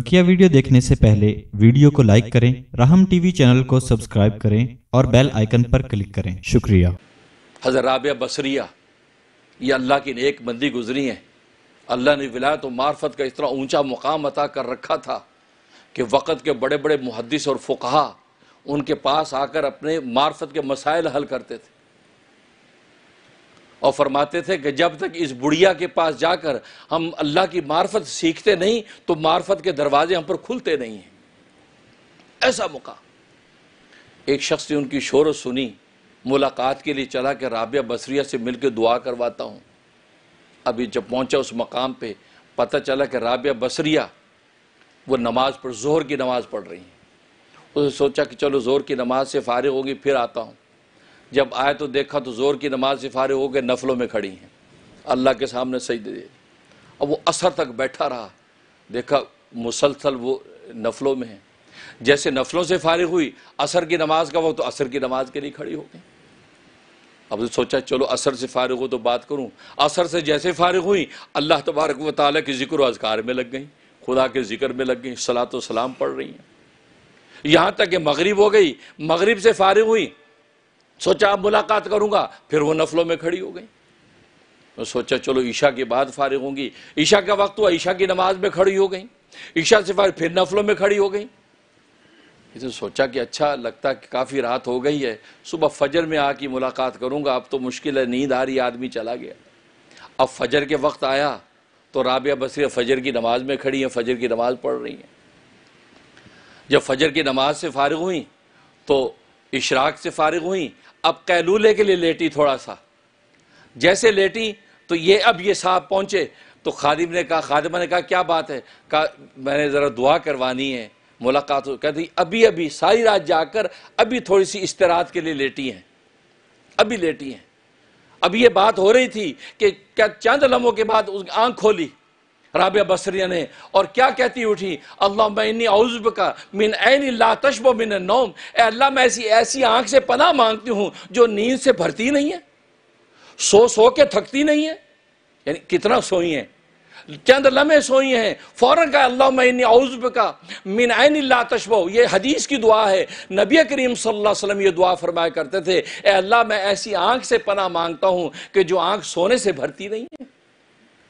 बकिया वीडियो देखने से पहले वीडियो को लाइक करें राहम टीवी चैनल को सब्सक्राइब करें और बेल आइकन पर क्लिक करें शुक्रिया हजर राबिया बसरिया ये अल्लाह की नेक बंदी गुजरी है अल्लाह ने विलायत तो मार्फत का इतना ऊंचा मुकाम अता कर रखा था कि वक़्त के बड़े बड़े मुहदस और फुकाहा उनके पास आकर अपने मार्फत के मसाइल हल करते थे और फरमाते थे कि जब तक इस बुढ़िया के पास जाकर हम अल्लाह की मार्फत सीखते नहीं तो मार्फत के दरवाजे हम पर खुलते नहीं हैं ऐसा मौका एक शख्स ने उनकी शोर सुनी मुलाकात के लिए चला कि राबिया बसरिया से मिलकर दुआ करवाता हूँ अभी जब पहुँचा उस मकाम पर पता चला कि राबिया बसरिया वो नमाज पढ़ जोहर की नमाज पढ़ रही हैं उसने सोचा कि चलो ज़ोर की नमाज से फारिग होगी फिर आता हूँ जब आए तो देखा तो ज़ोर की नमाज से फारे हो गए नफलों में खड़ी हैं अल्लाह के सामने सही दे अब वो असर तक बैठा रहा देखा मुसलसल वो नफलों में है जैसे नफलों से फारिग हुई असर की नमाज का वक्त तो असर की नमाज के लिए खड़ी हो गई अब तो सोचा चलो असर से फारिग हो तो बात करूं असर से जैसे फारिग हुई अल्लाह तबारक व ताल के ज़िक्र अजगार में लग गई खुदा के ज़िक्र में लग गई सलात सलाम पढ़ रही हैं यहाँ तक कि मगरिब हो गई मगरिब से फारिग हुई सोचा अब मुलाकात करूंगा फिर वो नफलों में खड़ी हो गई मैं सोचा चलो ईशा के बाद फारिग होंगी ईशा का वक्त हुआ ईशा की नमाज में खड़ी हो गई ईशा से फारिग फिर नफलों में खड़ी हो गई इसे तो सोचा कि अच्छा लगता कि काफ़ी रात हो गई है सुबह फजर में आके मुलाकात करूंगा अब तो मुश्किल है नींद आ रही आदमी चला गया अब फजर के वक्त आया तो राबिया बसरी फजर की नमाज में खड़ी है फजर की नमाज पढ़ रही है जब फजर की नमाज से फारिग हुई तो इशराक से फारिग हुई अब कैलूले के लिए लेटी थोड़ा सा जैसे लेटी तो ये अब ये साहब पहुंचे तो खादिम ने कहा खादिमा ने कहा क्या बात है कहा मैंने ज़रा दुआ करवानी है मुलाकात हो कहती अभी अभी सारी रात जाकर अभी थोड़ी सी इस्तरात के लिए लेटी हैं अभी लेटी हैं अब ये बात हो रही थी कि क्या चंद लम्हों के बाद उस आँख खोली राबिया बसरिया ने और क्या कहती उठी अल्लाह मैनी अउज़ब का मिन ऐन ला तशब मिन नौम अल्लाह मैं ऐसी ऐसी आंख से पना मांगती हूँ जो नींद से भरती नहीं है सो सो के थकती नहीं है यानी कितना सोई है चंद लम्हे सोई हैं फ़ौरन का अल्लाह मैनी अउज़ब का मिन आन ला तशबो ये हदीस की दुआ है नबी करीम सल्लल्लाहु अलैहि वसल्लम ये दुआ फरमाया करते थे अल्लाह मैं ऐसी आंख से पना मांगता हूँ कि जो आंख सोने से भरती नहीं है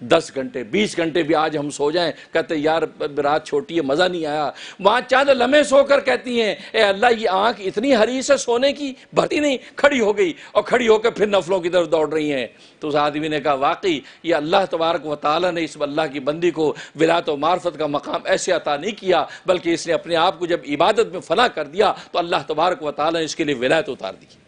दस घंटे बीस घंटे भी आज हम सो जाएं कहते यार रात छोटी है मज़ा नहीं आया वहाँ चांद लम्हे सोकर कहती हैं ए अल्लाह ये आंख इतनी हरी से सोने की भरती नहीं खड़ी हो गई और खड़ी होकर फिर नफलों की तरफ दौड़ रही हैं तो उस आदमी ने कहा वाकई ये अल्लाह तबारक व ताली ने इस अल्लाह की बंदी को विलात व मार्फत का मकाम ऐसे अता नहीं किया बल्कि इसने अपने आप को जब इबादत में फना कर दिया तो अल्लाह तबारक व ताली ने इसके लिए विलायत उतार दी